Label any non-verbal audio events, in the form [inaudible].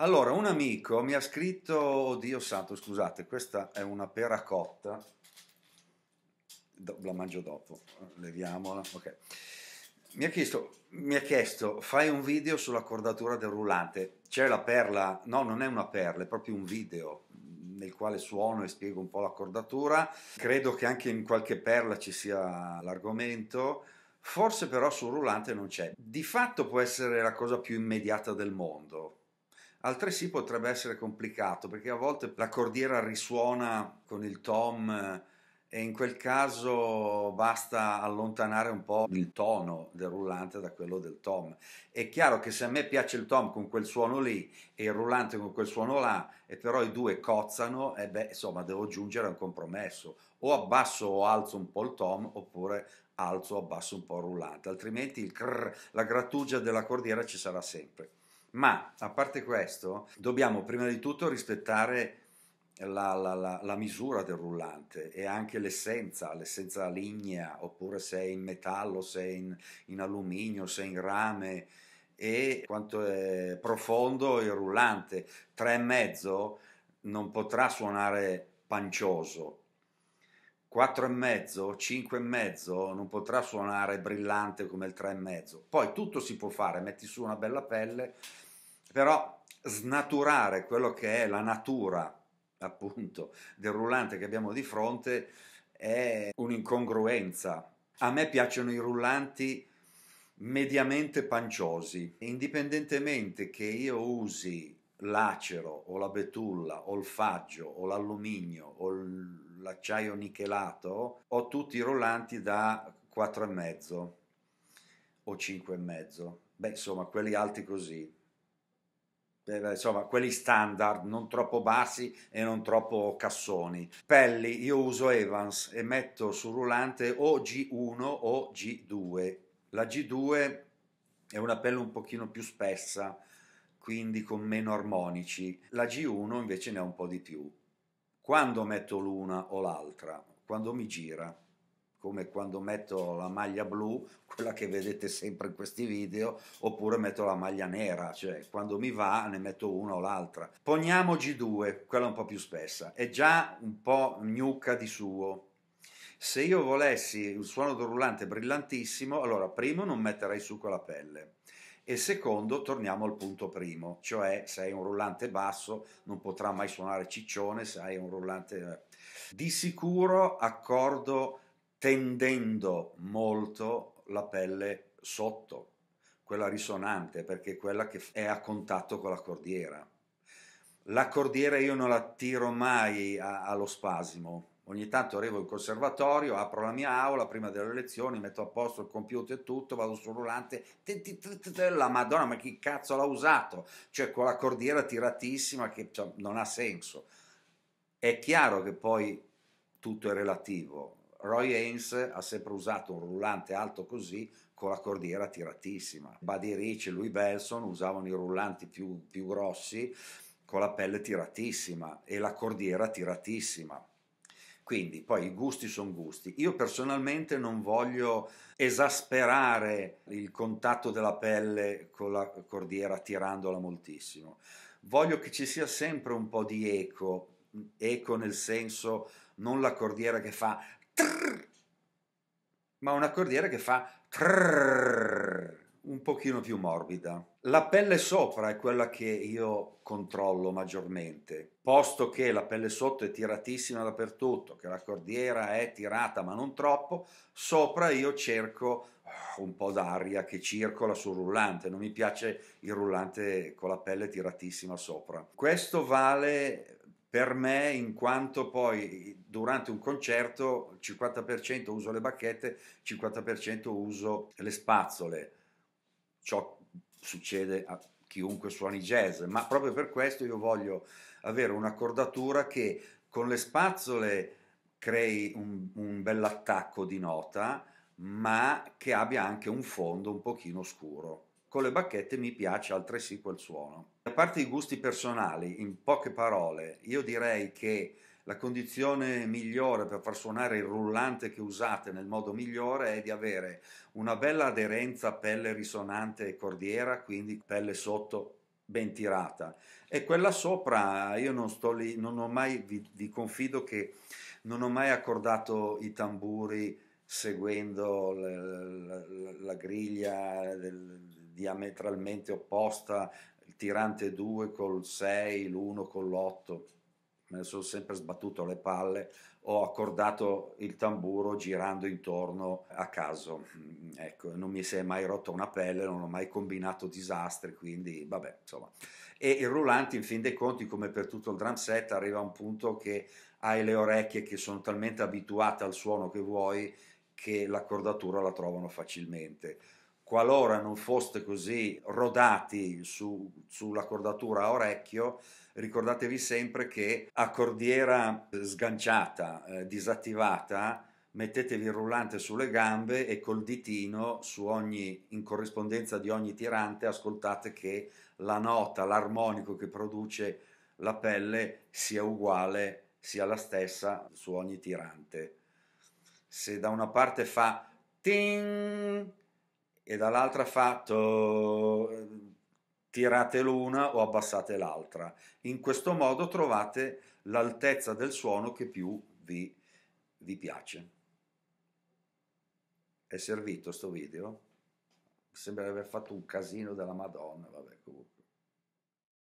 Allora, un amico mi ha scritto, Dio santo, scusate, questa è una pera cotta, la mangio dopo, leviamola, ok. Mi ha, chiesto, mi ha chiesto, fai un video sulla cordatura del rullante, c'è la perla, no non è una perla, è proprio un video nel quale suono e spiego un po' la cordatura, credo che anche in qualche perla ci sia l'argomento, forse però sul rullante non c'è. Di fatto può essere la cosa più immediata del mondo, Altresì potrebbe essere complicato perché a volte la cordiera risuona con il tom eh, e in quel caso basta allontanare un po' il tono del rullante da quello del tom. È chiaro che se a me piace il tom con quel suono lì e il rullante con quel suono là, e però i due cozzano, e eh beh, insomma, devo giungere a un compromesso. O abbasso o alzo un po' il tom, oppure alzo o abbasso un po' il rullante, altrimenti il crrr, la grattugia della cordiera ci sarà sempre. Ma a parte questo, dobbiamo prima di tutto rispettare la, la, la, la, misura del rullante e anche l'essenza, l'essenza lignea, oppure se è in metallo, se è in, in alluminio, se è in rame e quanto è profondo il rullante. 3,5 non potrà suonare pancioso, 4 e mezzo, 5 e mezzo non potrà suonare brillante come il 3 e mezzo. Poi tutto si può fare, metti su una bella pelle, però snaturare quello che è la natura appunto del rullante che abbiamo di fronte è un'incongruenza. A me piacciono i rullanti mediamente panciosi, indipendentemente che io usi l'acero o la betulla o il faggio o l'alluminio o l'acciaio nichelato, ho tutti i rollanti da 4,5 o 5,5. Beh, insomma, quelli alti così. Eh, beh, insomma, quelli standard, non troppo bassi e non troppo cassoni. Pelli, io uso Evans e metto sul rullante o G1 o G2. La G2 è una pelle un pochino più spessa, quindi con meno armonici, la G1 invece ne ha un po' di più. Quando metto l'una o l'altra? Quando mi gira, come quando metto la maglia blu, [laughs] quella che vedete sempre in questi video, oppure metto la maglia nera, cioè quando mi va ne metto una o l'altra. Poniamo G2, quella un po' più spessa, è già un po' gnucca di suo, se io volessi un suono del rullante brillantissimo, allora primo non metterei su quella pelle, e secondo, torniamo al punto primo, cioè se hai un rullante basso non potrà mai suonare ciccione, se hai un rullante... Eh. Di sicuro accordo tendendo molto la pelle sotto, quella risonante, perché è quella che è a contatto con la cordiera. La cordiera io non la tiro mai a, allo spasimo, ogni tanto arrivo in conservatorio, apro la mia aula prima delle lezioni, metto a posto il computer e tutto, vado sul rullante, la madonna, ma chi cazzo l'ha usato? Cioè con la cordiera tiratissima che cioè, non ha senso. È chiaro che poi tutto è relativo. Roy Ames ha sempre usato un rullante alto così con la cordiera tiratissima. Buddy Rich e Louis Belson usavano i rullanti più, più grossi con la pelle tiratissima e la cordiera tiratissima. Quindi poi i gusti sono gusti. Io personalmente non voglio esasperare il contatto della pelle con la cordiera tirandola moltissimo. Voglio che ci sia sempre un po' di eco, eco nel senso non la cordiera che fa trrr, ma una cordiera che fa trrr un pochino più morbida. La pelle sopra è quella che io controllo maggiormente, posto che la pelle sotto è tiratissima dappertutto, che la cordiera è tirata ma non troppo, sopra io cerco eh, un po' d'aria che circola sul rullante, non mi piace il rullante con la pelle tiratissima sopra. Questo vale per me in quanto poi durante un concerto 50% uso le bacchette, 50% uso le spazzole ciò succede a chiunque suoni jazz, ma proprio per questo io voglio avere un'accordatura che con le spazzole crei un, un bell'attacco di nota, ma che abbia anche un fondo un pochino scuro. Con le bacchette mi piace altresì quel suono. A parte i gusti personali, in poche parole, io direi che la condizione migliore per far suonare il rullante che usate nel modo migliore è di avere una bella aderenza pelle risonante e cordiera, quindi pelle sotto ben tirata e quella sopra io non sto lì, non ho mai, vi, vi confido che non ho mai accordato i tamburi seguendo la, la, la griglia del, diametralmente opposta, il tirante 2 col 6, l'1 con l'8 me ne sono sempre sbattuto le palle, ho accordato il tamburo girando intorno a caso. Mm, ecco, non mi si è mai rotta una pelle, non ho mai combinato disastri, quindi vabbè, insomma. E il rullante, in fin dei conti, come per tutto il drum set, arriva a un punto che hai le orecchie che sono talmente abituate al suono che vuoi che l'accordatura la trovano facilmente qualora non foste così rodati su, sulla cordatura a orecchio, ricordatevi sempre che a cordiera sganciata, eh, disattivata, mettetevi il rullante sulle gambe e col ditino su ogni, in corrispondenza di ogni tirante ascoltate che la nota, l'armonico che produce la pelle sia uguale, sia la stessa su ogni tirante. Se da una parte fa ting e dall'altra fatto tirate l'una o abbassate l'altra. In questo modo trovate l'altezza del suono che più vi, vi piace. È servito sto video? Mi sembra di aver fatto un casino della Madonna, vabbè comunque.